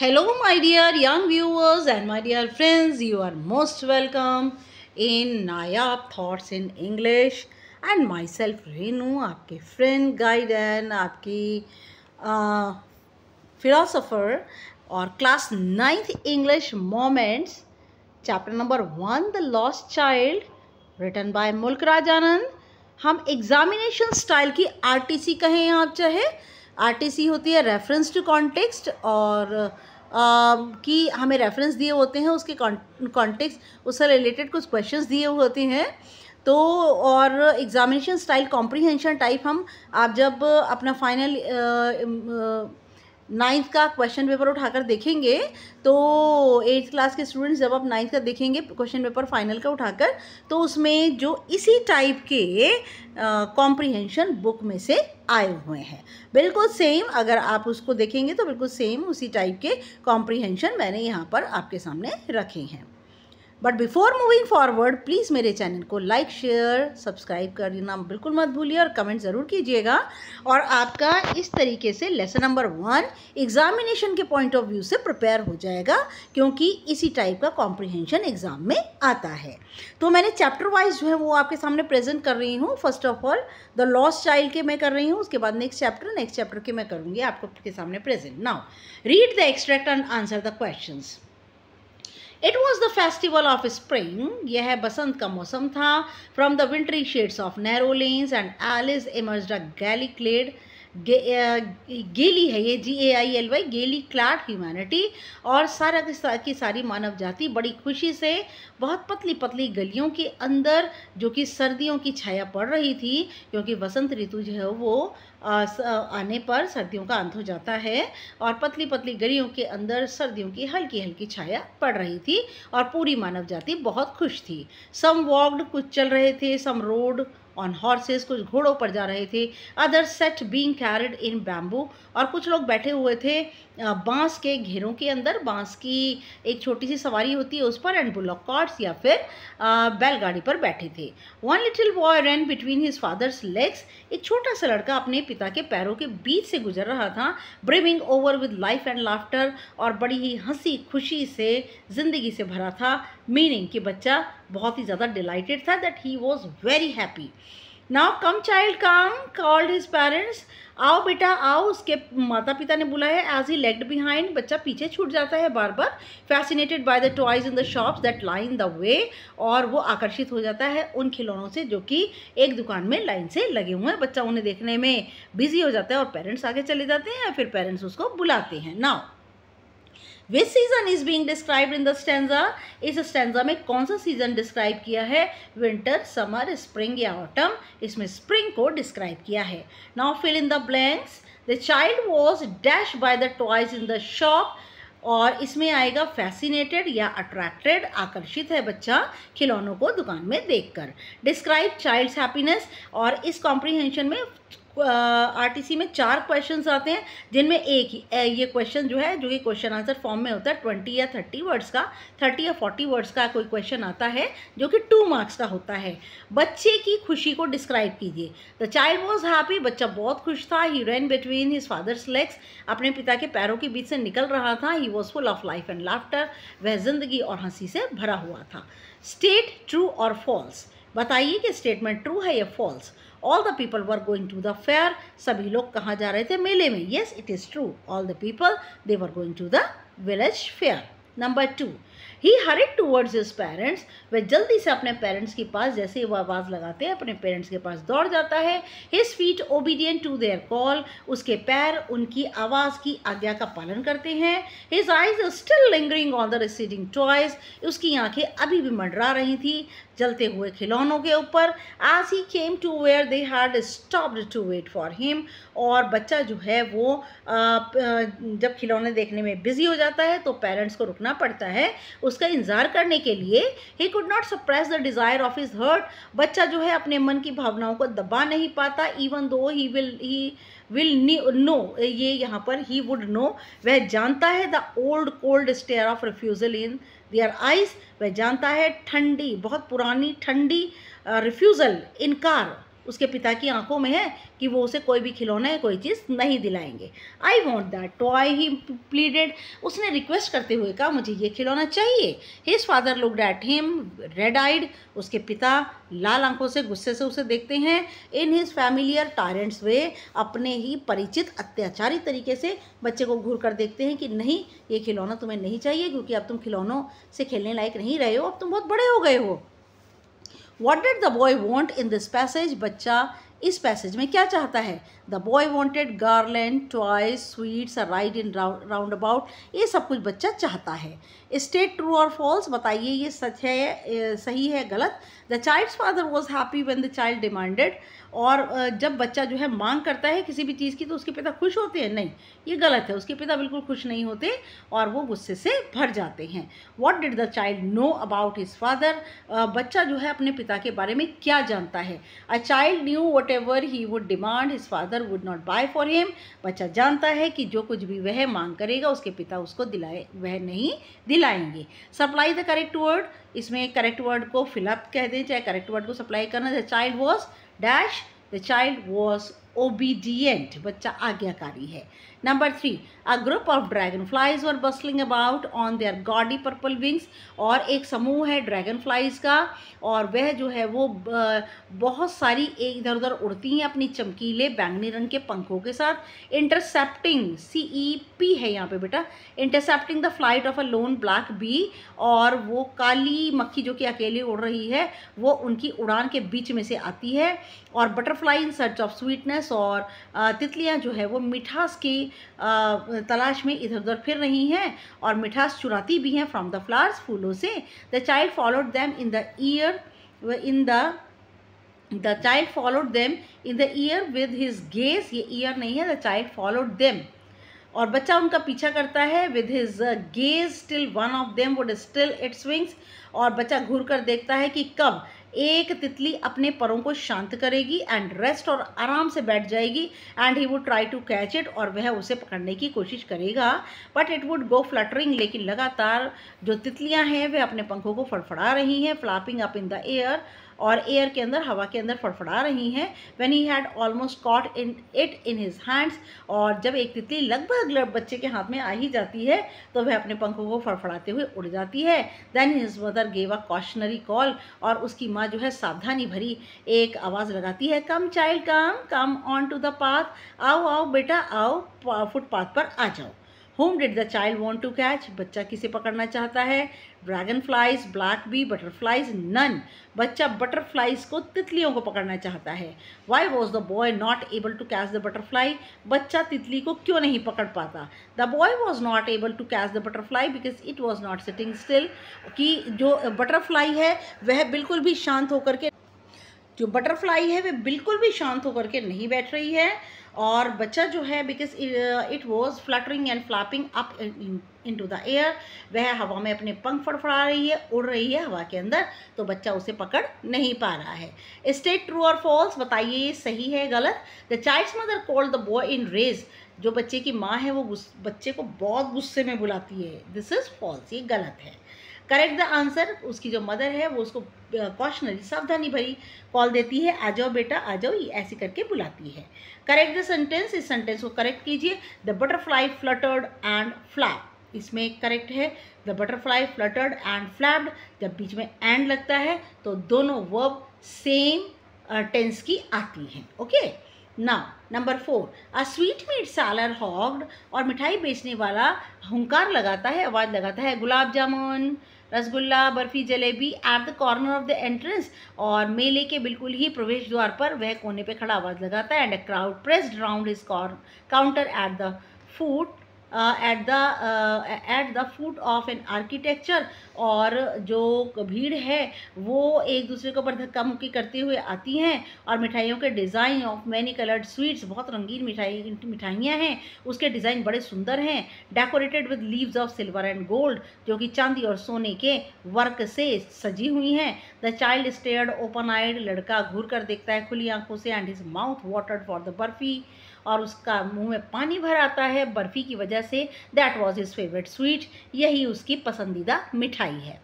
Hello my dear young viewers and my dear friends you are most welcome in Naya thoughts in English and myself Renu आपके friend guide and आपकी philosopher और class ninth English moments chapter number one the lost child return by Mulk Rajanand हम examination style की R T C कहें आप चाहे RTC होती है रेफरेंस टू कॉन्टेक्स्ट और Uh, कि हमें रेफरेंस दिए होते हैं उसके कॉन्टेक्स्ट उससे रिलेटेड कुछ क्वेश्चंस दिए हुए होते हैं तो और एग्जामिनेशन स्टाइल कॉम्प्रीहेंशन टाइप हम आप जब अपना फाइनल नाइन्थ का क्वेश्चन पेपर उठाकर देखेंगे तो एट्थ क्लास के स्टूडेंट्स जब आप नाइन्थ का देखेंगे क्वेश्चन पेपर फाइनल का उठाकर तो उसमें जो इसी टाइप के कॉम्प्रिहेंशन बुक में से आए हुए हैं बिल्कुल सेम अगर आप उसको देखेंगे तो बिल्कुल सेम उसी टाइप के कॉम्प्रिहेंशन मैंने यहाँ पर आपके सामने रखे हैं but before moving forward please मेरे चैनल को लाइक शेयर सब्सक्राइब करना बिल्कुल मत भूलिए और कमेंट ज़रूर कीजिएगा और आपका इस तरीके से लेसन नंबर वन एग्जामिनेशन के पॉइंट ऑफ व्यू से प्रिपेयर हो जाएगा क्योंकि इसी टाइप का कॉम्प्रिहेंशन एग्ज़ाम में आता है तो मैंने चैप्टर वाइज जो है वो आपके सामने प्रेजेंट कर रही हूँ first of all the lost child के मैं कर रही हूँ उसके बाद नेक्स्ट चैप्टर नेक्स्ट चैप्टर के मैं करूँगी आपको के सामने present now read the extract and answer the questions it was the festival of spring यह बसंत का मौसम था from the wintry shades of narrow and alleys emerge the gaily clad gaily है ये G A I L Y gaily clad humanity और सारा की, की सारी मानव जाति बड़ी खुशी से बहुत पतली पतली गलियों के अंदर जो कि सर्दियों की छाया पड़ रही थी क्योंकि बसंत ऋतु जो है वो आने पर सर्दियों का अंत हो जाता है और पतली पतली गलियों के अंदर सर्दियों की हल्की हल्की छाया पड़ रही थी और पूरी मानव जाति बहुत खुश थी सम वॉक्ड कुछ चल रहे थे सम रोड ऑन हॉर्सेस कुछ घोड़ों पर जा रहे थे other set being carried in bamboo और कुछ लोग बैठे हुए थे बांस के घेरों के अंदर बांस की एक छोटी सी सवारी होती है उस पर एंड बुलॉक कार्ड्स या फिर बैलगाड़ी पर बैठे थे one little boy run between his father's legs एक छोटा सा लड़का अपने पिता के पैरों के बीच से गुजर रहा था brimming over with life and laughter और बड़ी ही हंसी खुशी से ज़िंदगी से भरा था मीनिंग कि बच्चा बहुत ही ज़्यादा डिलाइटेड था that he was very happy now come child come called his parents आओ बेटा आओ उसके माता पिता ने बुलाया एज ही लेग्ड बिहाइंड बच्चा पीछे छूट जाता है बार बार fascinated by the toys in the shops that line the way और वो आकर्षित हो जाता है उन खिलौनों से जो कि एक दुकान में लाइन से लगे हुए हैं बच्चा उन्हें देखने में बिजी हो जाता है और पेरेंट्स आगे चले जाते हैं या फिर पेरेंट्स उसको बुलाते हैं now which season is being describe in the stanza इस स्टेंजा में कौन सा सीजन डिस्क्राइब किया है विंटर समर स्प्रिंग या ऑटम इसमें स्प्रिंग को डिस्क्राइब किया है now fill in the blanks the child was dash by the toys in the shop और इसमें आएगा फैसिनेटेड या अट्रैक्टेड आकर्षित है बच्चा खिलौनों को दुकान में देखकर डिस्क्राइब चाइल्ड्स हैप्पीनेस और इस कॉम्प्रीहेंशन में आरटीसी में चार क्वेश्चन आते हैं जिनमें एक ही ये क्वेश्चन जो है जो कि क्वेश्चन आंसर फॉर्म में होता है ट्वेंटी या थर्टी वर्ड्स का थर्टी या फोर्टी वर्ड्स का कोई क्वेश्चन आता है जो कि टू मार्क्स का होता है बच्चे की खुशी को डिस्क्राइब कीजिए द चाइल्ड वॉज हैप्पी बच्चा बहुत खुश था he ran between his father's legs अपने पिता के पैरों के बीच से निकल रहा था he was full of life and laughter वह जिंदगी और हंसी से भरा हुआ था स्टेट ट्रू और फॉल्स बताइए कि स्टेटमेंट ट्रू है या false all the people were going to the fair सभी लोग कहाँ जा रहे थे मेले में yes it is true all the people they were going to the village fair number two he to towards his parents वह जल्दी से अपने पेरेंट्स के पास जैसे वो आवाज़ लगाते हैं अपने पेरेंट्स के पास दौड़ जाता है his feet obedient to their call उसके पैर उनकी आवाज़ की आज्ञा का पालन करते हैं his eyes still lingering on the receding toys उसकी आंखें अभी भी मंडरा रही थी जलते हुए खिलौनों के ऊपर आज he came to where they had stopped to wait for him और बच्चा जो है वो जब खिलौने देखने में बिजी हो जाता है तो पेरेंट्स को रुकना पड़ता है उसका इंतज़ार करने के लिए he could not suppress the desire of his heart बच्चा जो है अपने मन की भावनाओं को दबा नहीं पाता even though he will he will know ये यहाँ पर ही वुड नो वह जानता है the old cold stare of refusal in their eyes वह जानता है ठंडी बहुत पुरानी ठंडी रिफ्यूज़ल इनकार उसके पिता की आंखों में है कि वो उसे कोई भी खिलौना या कोई चीज़ नहीं दिलाएंगे I want that toy he pleaded उसने रिक्वेस्ट करते हुए कहा मुझे ये खिलौना चाहिए his father looked at him red eyed उसके पिता लाल आंखों से गुस्से से उसे देखते हैं in his familiar tyrants way अपने ही परिचित अत्याचारी तरीके से बच्चे को घूर कर देखते हैं कि नहीं ये खिलौना तुम्हें नहीं चाहिए क्योंकि अब तुम खिलौनों से खेलने लायक नहीं रहे हो अब तुम बहुत बड़े हो गए हो what did the boy want in this passage बच्चा इस पैसेज में क्या चाहता है the boy wanted garland toys sweets ride in roundabout ये सब कुछ बच्चा चाहता है स्टेट ट्रू और फॉल्स बताइए ये सच है सही है गलत the child father was happy when the child demanded और जब बच्चा जो है मांग करता है किसी भी चीज़ की तो उसके पिता खुश होते हैं नहीं ये गलत है उसके पिता बिल्कुल खुश नहीं होते और वो गुस्से से भर जाते हैं what did the child know about his father बच्चा जो है अपने पिता के बारे में क्या जानता है a child knew whatever he would demand his father would not buy for him बच्चा जानता है कि जो कुछ भी वह मांग करेगा उसके पिता उसको दिलाए वह नहीं दिलाएंगे सप्लाई द करेक्ट वर्ड इसमें करेक्ट वर्ड को फिलअप कह दें चाहे करेक्ट वर्ड को सप्लाई करना चाहे child was dash the child was obedient बच्चा आज्ञाकारी है number three a group of dragonflies are bustling about on their gaudy purple wings और एक समूह है ड्रैगन फ्लाइज का और वह जो है वो बहुत सारी एक इधर उधर उड़ती हैं अपनी चमकीले बैंगनी रंग के पंखों के साथ इंटरसेप्टिंग सी ई पी है यहाँ पे बेटा intercepting the flight of a lone black bee और वो काली मक्खी जो कि अकेली उड़ रही है वो उनकी उड़ान के बीच में से आती है और butterfly in search of sweetness और तितलियां जो है वो मिठास की तलाश में इधर उधर फिर रही हैं और मिठास चुराती भी हैं फ्रॉम द फ्लावर्स फूलों से the child followed them in the air in the the child followed them in the air with his gaze ये ईयर नहीं है द चाइल्ड फॉलोड देम और बच्चा उनका पीछा करता है with his gaze still one of them would still its wings और बच्चा घूर कर देखता है कि कब एक तितली अपने परों को शांत करेगी एंड रेस्ट और आराम से बैठ जाएगी and he would try to catch it और वह उसे पकड़ने की कोशिश करेगा but it would go fluttering लेकिन लगातार जो तितलियां हैं वे अपने पंखों को फड़फड़ा रही हैं flapping up in the air और एयर के अंदर हवा के अंदर फड़फड़ा रही हैं when he had almost caught in it in his hands और जब एक तितली लगभग बच्चे के हाथ में आ ही जाती है तो वह अपने पंखों को फड़फड़ाते हुए उड़ जाती है then his mother gave a cautionary call और उसकी माँ जो है सावधानी भरी एक आवाज़ लगाती है come child come come on to the path आओ आओ बेटा आओ फुटपाथ पर आ जाओ whom did the child want to catch बच्चा किसे पकड़ना चाहता है dragonflies black bee butterflies none बच्चा बटरफ्लाइज को तितलियों को पकड़ना चाहता है why was the boy not able to catch the butterfly बच्चा तितली को क्यों नहीं पकड़ पाता the boy was not able to catch the butterfly because it was not sitting still कि जो बटरफ्लाई है वह बिल्कुल भी शांत होकर के जो बटरफ्लाई है वह बिल्कुल भी शांत होकर के नहीं बैठ रही है और बच्चा जो है because it was fluttering and flapping up into the air वह हवा में अपने पंख फड़फड़ा रही है उड़ रही है हवा के अंदर तो बच्चा उसे पकड़ नहीं पा रहा है स्टेट ट्रू और फॉल्स बताइए ये सही है गलत the child's mother called the boy in rage जो बच्चे की माँ है वो बच्चे को बहुत गुस्से में बुलाती है दिस इज़ फॉल्स ये गलत है करेक्ट द आंसर उसकी जो मदर है वो उसको कॉशनरी सावधानी भरी कॉल देती है आ जाओ बेटा आ जाओ ऐसे करके बुलाती है करेक्ट द सेंटेंस इस सेंटेंस को करेक्ट कीजिए the butterfly fluttered and flap इसमें करेक्ट है the butterfly fluttered and flapped जब बीच में एंड लगता है तो दोनों वर्ब सेम टेंस की आती हैं ओके ना number four a sweet meat seller hawked और मिठाई बेचने वाला हंकार लगाता है आवाज़ लगाता है gulab jamun rasgulla barfi jalebi at the corner of the entrance और मेले के बिल्कुल ही प्रवेश द्वार पर वह कोने पर खड़ा आवाज़ लगाता है and a crowd pressed round his corn counter at the food at the at the foot of an architecture और जो भीड़ है वो एक दूसरे के ऊपर धक्का मुक्की करते हुए आती हैं और मिठाइयों के design of many coloured sweets बहुत रंगीन मिठाई मिठाइयाँ हैं उसके डिज़ाइन बड़े सुंदर हैं decorated with leaves of silver and gold जो कि चांदी और सोने के वर्क से सजी हुई हैं the child stared open eyed लड़का घूर कर देखता है खुली आंखों से and his mouth watered for the barfi और उसका मुंह में पानी भर आता है बर्फ़ी की वजह से that was his favourite sweet यही उसकी पसंदीदा मिठाई है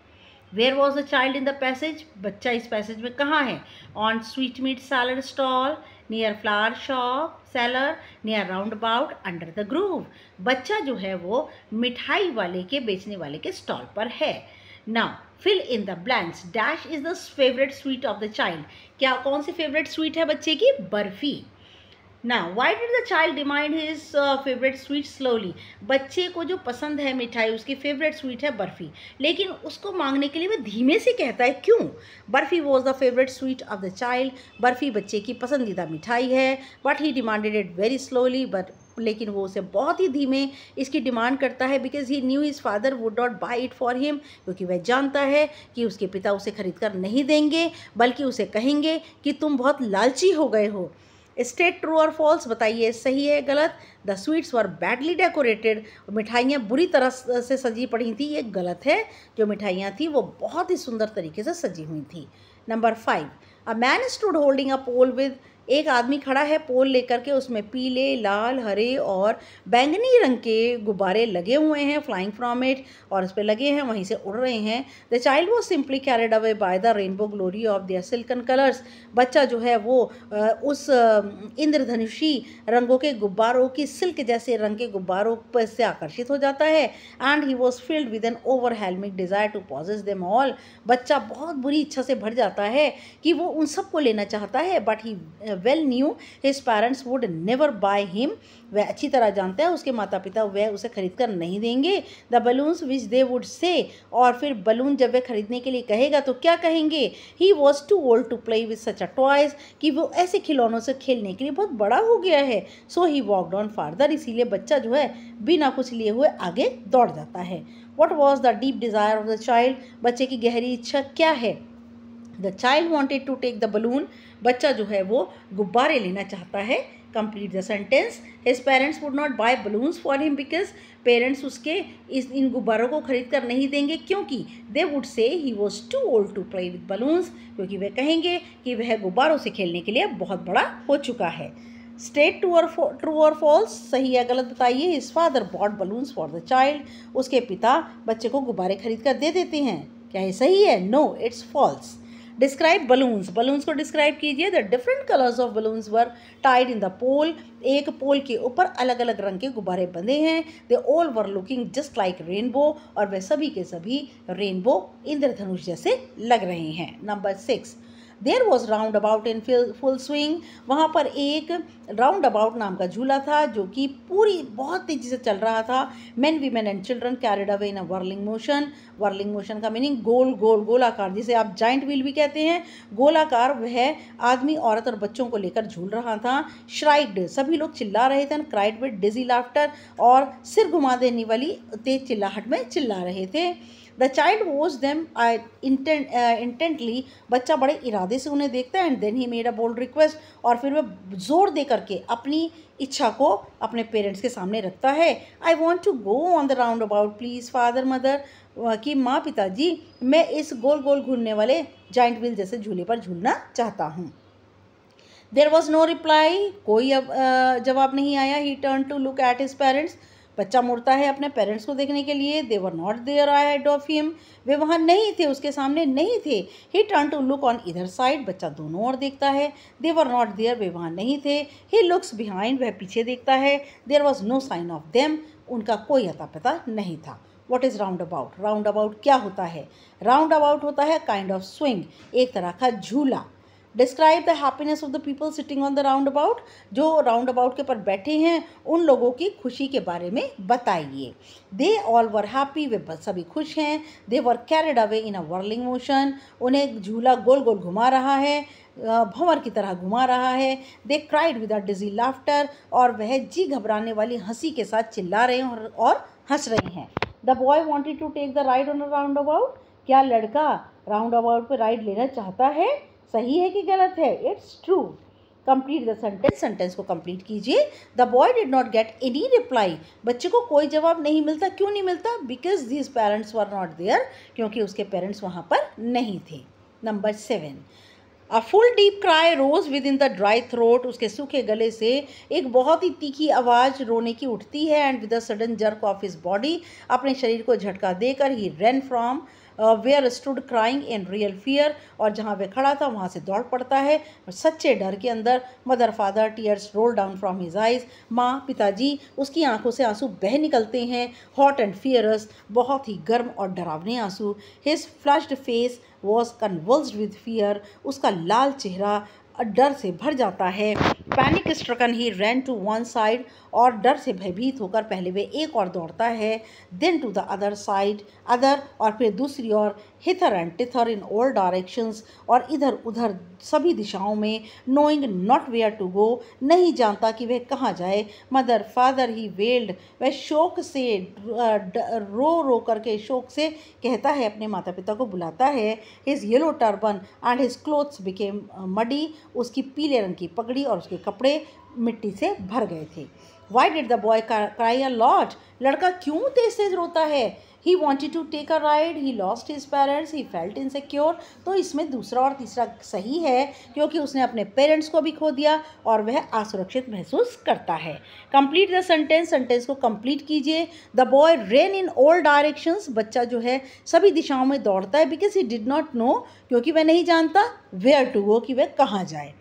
where was the child in the passage बच्चा इस पैसेज में कहाँ है on sweet meat seller stall near flower shop seller near roundabout under the grove बच्चा जो है वो मिठाई वाले के बेचने वाले के स्टॉल पर है ना fill in the blanks dash is the favourite sweet of the child क्या कौन सी फेवरेट स्वीट है बच्चे की बर्फ़ी ना why did the child demand his favourite sweet slowly बच्चे को जो पसंद है मिठाई उसकी फेवरेट स्वीट है बर्फ़ी लेकिन उसको मांगने के लिए वह धीमे से कहता है क्यों barfi was the favourite sweet of the child barfi बच्चे की पसंदीदा मिठाई है but he demanded it very slowly but लेकिन वो उसे बहुत ही धीमे इसकी डिमांड करता है because he knew his father would not buy it for him क्योंकि वह जानता है कि उसके पिता उसे खरीद कर नहीं देंगे बल्कि उसे कहेंगे कि तुम बहुत लालची हो गए हो स्टेट ट्रू और फॉल्स बताइए सही है गलत the sweets were badly decorated मिठाइयाँ बुरी तरह से सजी पड़ी थी ये गलत है जो मिठाइयाँ थी वो बहुत ही सुंदर तरीके से सजी हुई थी number five a man stood holding a pole with एक आदमी खड़ा है पोल लेकर के उसमें पीले लाल हरे और बैंगनी रंग के गुब्बारे लगे हुए हैं फ्लाइंग फ्रॉम इट और उस पर लगे हैं वहीं से उड़ रहे हैं the child was simply carried away by the rainbow glory of their silken colours बच्चा जो है वो उस इंद्रधनुषी रंगों के गुब्बारों की सिल्क जैसे रंग के गुब्बारों पर से आकर्षित हो जाता है and he was filled with an overwhelming desire to possess them all बच्चा बहुत बुरी इच्छा से भर जाता है कि वो उन सबको लेना चाहता है but he well knew his parents would never buy him वह अच्छी तरह जानता है उसके माता पिता वह उसे खरीद कर नहीं देंगे the balloons which they would say और फिर बलून जब वह खरीदने के लिए कहेगा तो क्या कहेंगे he was too old to play with such a toys कि वो ऐसे खिलौनों से खेलने के लिए बहुत बड़ा हो गया है so he walked on farther इसीलिए बच्चा जो है बिना कुछ लिए हुए आगे दौड़ जाता है what was the deep desire of the child बच्चे की गहरी इच्छा क्या है the child wanted to take the balloon बच्चा जो है वो गुब्बारे लेना चाहता है complete the sentence his parents would not buy balloons for him because parents उसके इस इन गुब्बारों को खरीद कर नहीं देंगे क्योंकि they would say he was too old to play with balloons क्योंकि वे कहेंगे कि वह गुब्बारों से खेलने के लिए बहुत बड़ा हो चुका है स्टेट टू और ट्रू और फॉल्स सही या गलत बताइए his father bought balloons for the child उसके पिता बच्चे को गुब्बारे खरीद कर दे देते हैं क्या ये सही है no it's false describe balloons balloons को डिस्क्राइब कीजिए the different colours of balloons were tied in the pole एक पोल के ऊपर अलग अलग रंग के गुब्बारे बंधे हैं they all were looking just like rainbow और वे सभी के सभी रेनबो इंद्रधनुष जैसे लग रहे हैं number six there was roundabout in full swing वहाँ पर एक राउंड अबाउट नाम का झूला था जो कि पूरी बहुत तेज़ी से चल रहा था man women and children carried away in a whirling motion whirling motion का मीनिंग गोल गोल गोलाकार जिसे आप जॉइंट व्हील भी कहते हैं गोलाकार वह आदमी औरत और बच्चों को लेकर झूल रहा था श्राइड सभी लोग चिल्ला रहे थे क्राइड विद डिजी लाफ्टर और सिर घुमा देने वाली तेज चिल्लाहट में चिल्ला रहे थे the child was them intently बच्चा बड़े इरादे से उन्हें देखता है and then he made a bold request और फिर वह जोर दे करके अपनी इच्छा को अपने पेरेंट्स के सामने रखता है I want to go on the roundabout please father mother कि माँ पिताजी मैं इस गोल गोल घूमने वाले जॉइंट व्हील जैसे झूले पर झूलना चाहता हूँ देर वॉज नो रिप्लाई कोई अब uh, जवाब नहीं आया he turn to look at his parents बच्चा मुड़ता है अपने पेरेंट्स को देखने के लिए they were not there ahead of him वे वहाँ नहीं थे उसके सामने नहीं थे he turn to look on इधर साइड बच्चा दोनों ओर देखता है दे वर नॉट देयर वे वहाँ नहीं थे ही लुक्स बिहाइंड वह पीछे देखता है there was no sign of them उनका कोई अता पता नहीं था what is roundabout roundabout क्या होता है राउंड अबाउट होता है काइंड ऑफ स्विंग एक तरह का झूला describe the happiness of the people sitting on the roundabout जो राउंड अबाउट के ऊपर बैठे हैं उन लोगों की खुशी के बारे में बताइए दे ऑल वर हैप्पी वे सभी खुश हैं they were carried away in a whirling motion उन्हें झूला गोल गोल घुमा रहा है भंवर की तरह घुमा रहा है they cried with a dizzy laughter और वह जी घबराने वाली हंसी के साथ चिल्ला रहे हैं और हंस रहे हैं the boy wanted to take the ride on roundabout क्या लड़का राउंड अबाउट पर राइड लेना चाहता है सही है कि गलत है it's true complete the sentence sentence को कंप्लीट कीजिए the boy did not get any reply बच्चे को कोई जवाब नहीं मिलता क्यों नहीं मिलता because these parents were not there क्योंकि उसके पेरेंट्स वहाँ पर नहीं थे number seven a full deep cry rose within the dry throat उसके सूखे गले से एक बहुत ही तीखी आवाज़ रोने की उठती है and with a sudden jerk of his body अपने शरीर को झटका देकर he ran from where stood crying in real fear और जहाँ वह खड़ा था वहाँ से दौड़ पड़ता है सच्चे डर के अंदर mother father tears roll down from his eyes माँ पिताजी उसकी आंखों से आंसू बह निकलते हैं हॉट एंड फियरस बहुत ही गर्म और डरावने आंसू his flushed face was convulsed with fear उसका लाल चेहरा डर से भर जाता है panic stricken he ran to one side और डर से भयभीत होकर पहले वे एक और दौड़ता है then to the other side other और फिर दूसरी ओर hither and thither in all directions और इधर उधर सभी दिशाओं में knowing not where to go नहीं जानता कि वह कहाँ जाए मदर फादर ही वेल्ड वह शोक से रो रो करके शोक से कहता है अपने माता पिता को बुलाता है his yellow turban and his clothes became muddy उसकी पीले रंग की पगड़ी और उसके कपड़े मिट्टी से भर गए थे why did the boy cry a lot लड़का क्यों तेज तेज रोता है he wanted to take a ride he lost his parents he felt insecure तो इसमें दूसरा और तीसरा सही है क्योंकि उसने अपने पेरेंट्स को भी खो दिया और वह असुरक्षित महसूस करता है कंप्लीट द सेंटेंस सेंटेंस को कंप्लीट कीजिए the boy ran in all directions बच्चा जो है सभी दिशाओं में दौड़ता है because he did not know क्योंकि वह नहीं जानता वेयर टू गो कि वह कहाँ जाए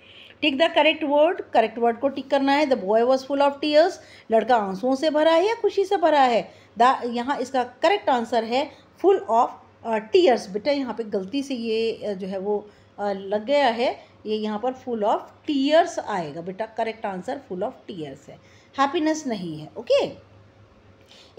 tick the correct word correct word को टिक करना है the boy was full of tears लड़का आंसुओं से भरा है या खुशी से भरा है द यहाँ इसका करेक्ट आंसर है फुल ऑफ टीयर्स बेटा यहाँ पे गलती से ये जो है वो लग गया है ये यहाँ पर फुल ऑफ टीयर्स आएगा बेटा correct answer full of tears है हैप्पीनेस नहीं है ओके okay?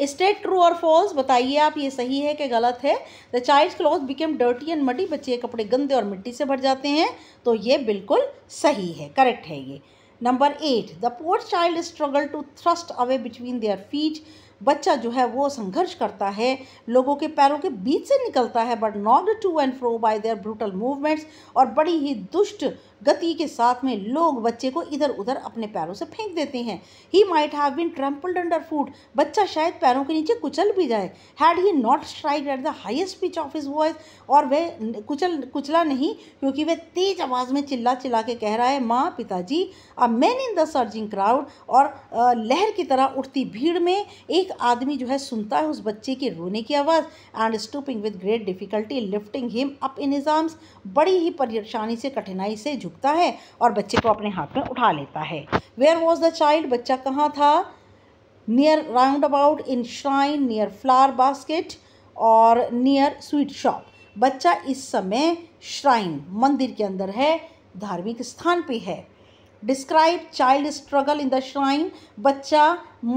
स्टेट ट्रू और फॉल्स बताइए आप ये सही है कि गलत है the child cloth became dirty and muddy बच्चे के कपड़े गंदे और मिट्टी से भर जाते हैं तो ये बिल्कुल सही है करेक्ट है ये number eight the poor child struggle to thrust away between their feet बच्चा जो है वो संघर्ष करता है लोगों के पैरों के बीच से निकलता है but not to and fro by their brutal movements और बड़ी ही दुष्ट गति के साथ में लोग बच्चे को इधर उधर अपने पैरों से फेंक देते हैं he might have been trampled under foot बच्चा शायद पैरों के नीचे कुचल भी जाए had he not strike at the highest pitch of his voice और वह कुचल कुचला नहीं क्योंकि वह तेज आवाज़ में चिल्ला चिल्ला के कह रहा है माँ पिताजी a man in the surging crowd और लहर की तरह उठती भीड़ में एक आदमी जो है सुनता है उस बच्चे के रोने की आवाज़ and stooping with great difficulty lifting him up in his arms बड़ी ही परेशानी से कठिनाई से झुक झुकता है और बच्चे को अपने हाथ में उठा लेता है वेयर वॉज द चाइल्ड बच्चा कहाँ था near roundabout in shrine near flower basket और नियर स्वीट शॉप बच्चा इस समय श्राइन मंदिर के अंदर है धार्मिक स्थान पे है describe child struggle in the shrine बच्चा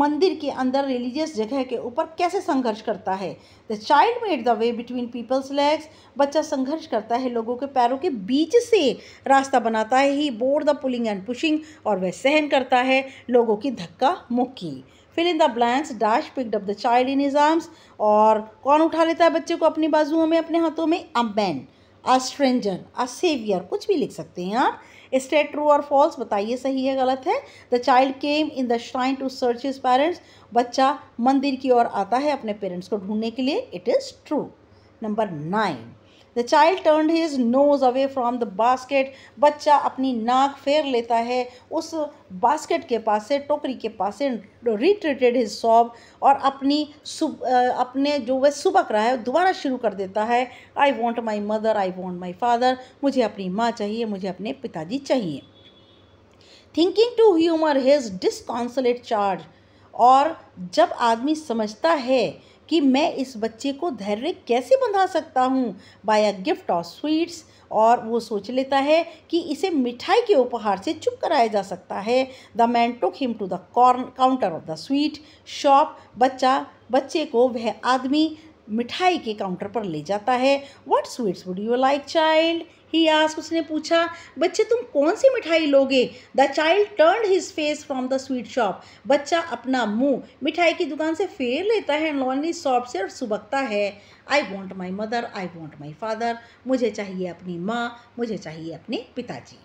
मंदिर के अंदर रिलीजियस जगह के ऊपर कैसे संघर्ष करता है the child made the way between peoples legs बच्चा संघर्ष करता है लोगों के पैरों के बीच से रास्ता बनाता है he bored the pulling and pushing और वह सहन करता है लोगों की धक्का मुक्की fill in the blanks dash pick up the child in his arms और कौन उठा लेता है बच्चे को अपनी बाजुओं में अपने हाथों में a man a stranger a saviour कुछ भी लिख सकते हैं आप स्टेट ट्रू और फॉल्स बताइए सही है गलत है the child came in the shrine to search his parents बच्चा मंदिर की ओर आता है अपने पेरेंट्स को ढूंढने के लिए it is true number nine the child turn his nose away from the basket बच्चा अपनी नाक फेर लेता है उस बास्केट के पास से टोकरी के पास से रिट्रेटेड हिज सॉब और अपनी सुब अपने जो वह सुबक रहा है दोबारा शुरू कर देता है I want my mother I want my father मुझे अपनी माँ चाहिए मुझे अपने पिताजी चाहिए thinking to humour his disconsolate charge और जब आदमी समझता है कि मैं इस बच्चे को धैर्य कैसे बंधा सकता हूँ by a gift of sweets और वो सोच लेता है कि इसे मिठाई के उपहार से चुप कराया जा सकता है the man took him to the corn counter of the sweet shop बच्चा बच्चे को वह आदमी मिठाई के काउंटर पर ले जाता है what sweets would you like child he आस उसने पूछा बच्चे तुम कौन सी मिठाई लोगे the child turn his face from the sweet shop बच्चा अपना मुंह मिठाई की दुकान से फेर लेता है लॉन्नी शॉप से और सुबकता है I want my mother I want my father मुझे चाहिए अपनी माँ मुझे चाहिए अपने पिताजी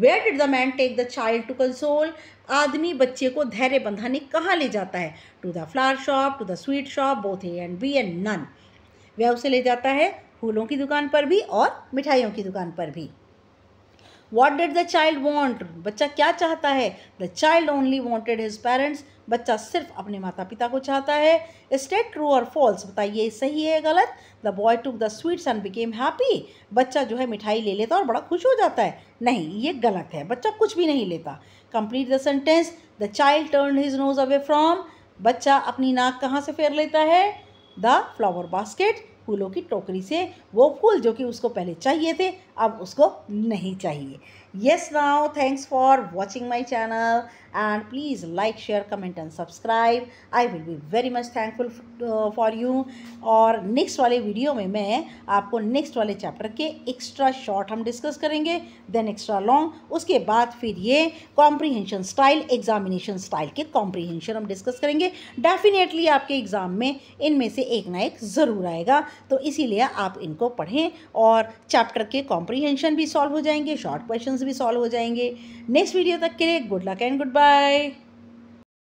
where did the man take the child to console आदमी बच्चे को धैर्य बंधाने कहाँ ले जाता है to the flower shop to the sweet shop both A and B and none वह उसे ले जाता है फूलों की दुकान पर भी और मिठाइयों की दुकान पर भी what did the child want बच्चा क्या चाहता है the child only wanted his parents बच्चा सिर्फ अपने माता पिता को चाहता है स्टेट ट्रू और फॉल्स बताइए सही है गलत the boy took the sweets and became happy बच्चा जो है मिठाई ले लेता और बड़ा खुश हो जाता है नहीं ये गलत है बच्चा कुछ भी नहीं लेता complete the sentence the child turn his nose away from बच्चा अपनी नाक कहाँ से फेर लेता है द फ्लावर बास्केट फूलों की टोकरी से वो फूल जो कि उसको पहले चाहिए थे अब उसको नहीं चाहिए yes now thanks for watching my channel and please like share comment and subscribe i will be very much thankful uh, for you और नेक्स्ट वाले वीडियो में मैं आपको नेक्स्ट वाले चैप्टर के एक्स्ट्रा शॉर्ट हम डिस्कस करेंगे देन एक्स्ट्रा लॉन्ग उसके बाद फिर ये कॉम्प्रीहेंशन स्टाइल एग्जामिनेशन स्टाइल के कॉम्प्रीहेंशन हम डिस्कस करेंगे डेफिनेटली आपके एग्ज़ाम में इनमें से एक ना एक ज़रूर आएगा तो इसीलिए आप इनको पढ़ें और चैप्टर के कॉम्प्रीहेंशन भी सॉल्व हो जाएंगे शॉर्ट क्वेश्चन भी सॉल्व हो जाएंगे नेक्स्ट वीडियो तक के लिए good luck and good bye